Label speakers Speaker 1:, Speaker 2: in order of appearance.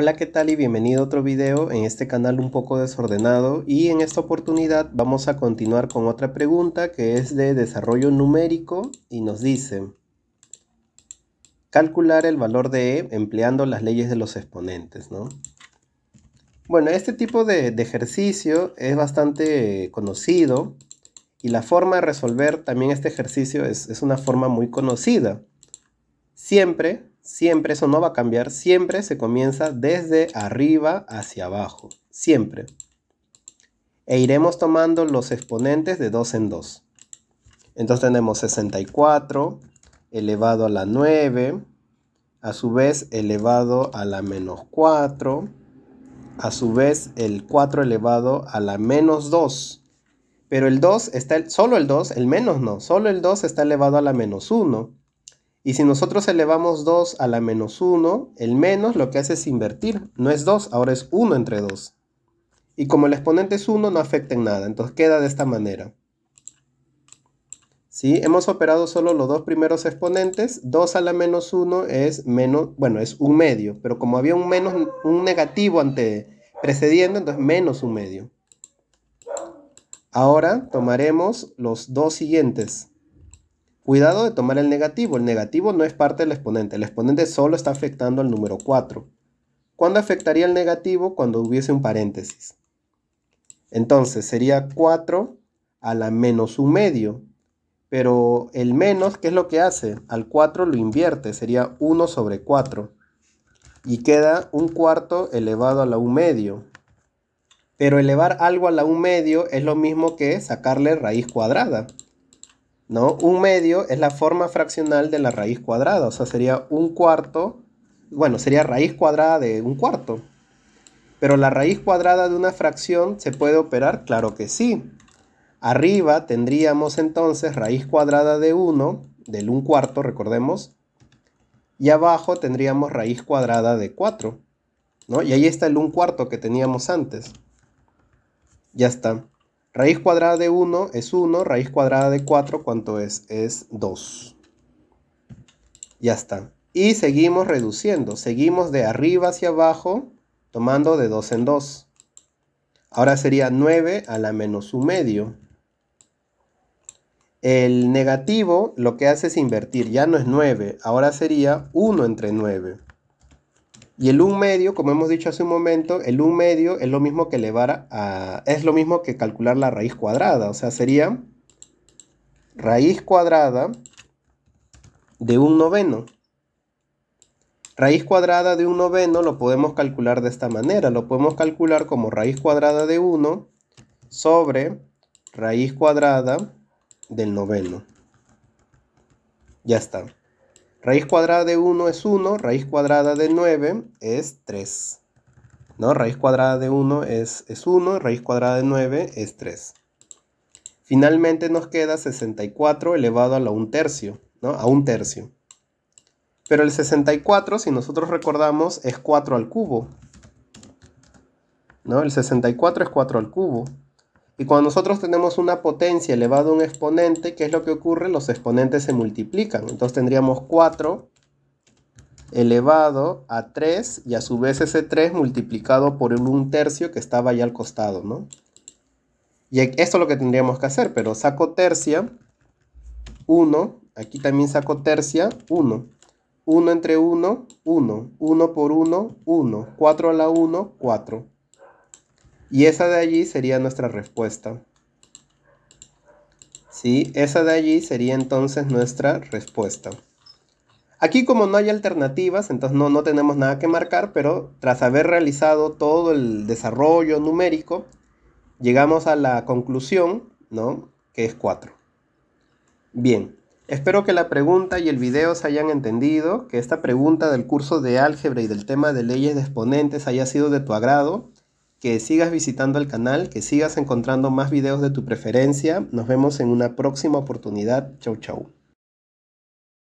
Speaker 1: Hola qué tal y bienvenido a otro video en este canal un poco desordenado y en esta oportunidad vamos a continuar con otra pregunta que es de desarrollo numérico y nos dice calcular el valor de E empleando las leyes de los exponentes ¿no? Bueno, este tipo de, ejercicio es bastante conocido y la forma de resolver también este ejercicio es una forma muy conocida. Siempre Siempre eso no va a cambiar. Siempre se comienza desde arriba hacia abajo. Siempre. E iremos tomando los exponentes de 2 en 2. Entonces tenemos 64 elevado a la 9, a su vez elevado a la menos 4, a su vez el 4 elevado a la menos 2. Pero el 2 está, solo el 2, el menos no, solo el 2 está elevado a la menos 1. Y si nosotros elevamos 2 a la menos 1, el menos lo que hace es invertir. No es 2, ahora es 1 entre 2. Y como el exponente es 1, no afecta en nada. Entonces queda de esta manera. Si Hemos operado solo los dos primeros exponentes. 2 a la menos 1 es menos, bueno, es un medio. Pero como había un menos, un negativo ante precediendo, entonces menos un medio. Ahora tomaremos los dos siguientes. Cuidado de tomar el negativo. El negativo no es parte del exponente. El exponente solo está afectando al número 4. ¿Cuándo afectaría el negativo? Cuando hubiese un paréntesis. Entonces sería 4 a la menos un medio. Pero el menos, ¿qué es lo que hace? Al 4 lo invierte, sería 1 sobre 4. Y queda un cuarto elevado a la 1 medio. Pero elevar algo a la 1 medio es lo mismo que sacarle raíz cuadrada. ¿no? Un medio es la forma fraccional de la raíz cuadrada, o sea, sería un cuarto, bueno, sería raíz cuadrada de un cuarto. Pero la raíz cuadrada de una fracción se puede operar, claro que sí. Arriba tendríamos entonces raíz cuadrada de 1, del 1 cuarto, recordemos, y abajo tendríamos raíz cuadrada de 4, ¿no? Y ahí está el 1 cuarto que teníamos antes. Ya está. Raíz cuadrada de 1 es 1, raíz cuadrada de 4, ¿cuánto es? Es 2. Ya está. Y seguimos reduciendo, seguimos de arriba hacia abajo, tomando de 2 en 2. Ahora sería 9 a la menos 1 medio. El negativo lo que hace es invertir, ya no es 9, ahora sería 1 entre 9. Y el un medio, como hemos dicho hace un momento, el un medio es lo mismo que elevar a... es lo mismo que calcular la raíz cuadrada, o sea, sería raíz cuadrada de un noveno. Raíz cuadrada de un noveno lo podemos calcular de esta manera, lo podemos calcular como raíz cuadrada de 1 sobre raíz cuadrada del noveno. Ya está. Raíz cuadrada de 1 es 1, raíz cuadrada de 9 es 3. ¿No? Raíz cuadrada de 1 es, es 1, raíz cuadrada de 9 es 3. Finalmente nos queda 64 elevado a la 1 tercio, ¿no? A 1 tercio. Pero el 64, si nosotros recordamos, es 4 al cubo. ¿No? El 64 es 4 al cubo. Y cuando nosotros tenemos una potencia elevada a un exponente, ¿qué es lo que ocurre? Los exponentes se multiplican. Entonces tendríamos 4 elevado a 3 y a su vez ese 3 multiplicado por un tercio que estaba allá al costado, Y esto es lo que tendríamos que hacer, pero saco tercia, 1, aquí también saco tercia, 1. 1 entre 1, 1. 1 por 1, 1. 4 a la 1, 4. Y esa de allí sería nuestra respuesta. ¿Sí? Esa de allí sería entonces nuestra respuesta. Aquí como no hay alternativas, entonces no, no tenemos nada que marcar, pero tras haber realizado todo el desarrollo numérico, llegamos a la conclusión, ¿no? Que es 4. Bien, espero que la pregunta y el video se hayan entendido, que esta pregunta del curso de álgebra y del tema de leyes de exponentes haya sido de tu agrado que sigas visitando el canal, que sigas encontrando más videos de tu preferencia. Nos vemos en una próxima oportunidad. Chau, chau.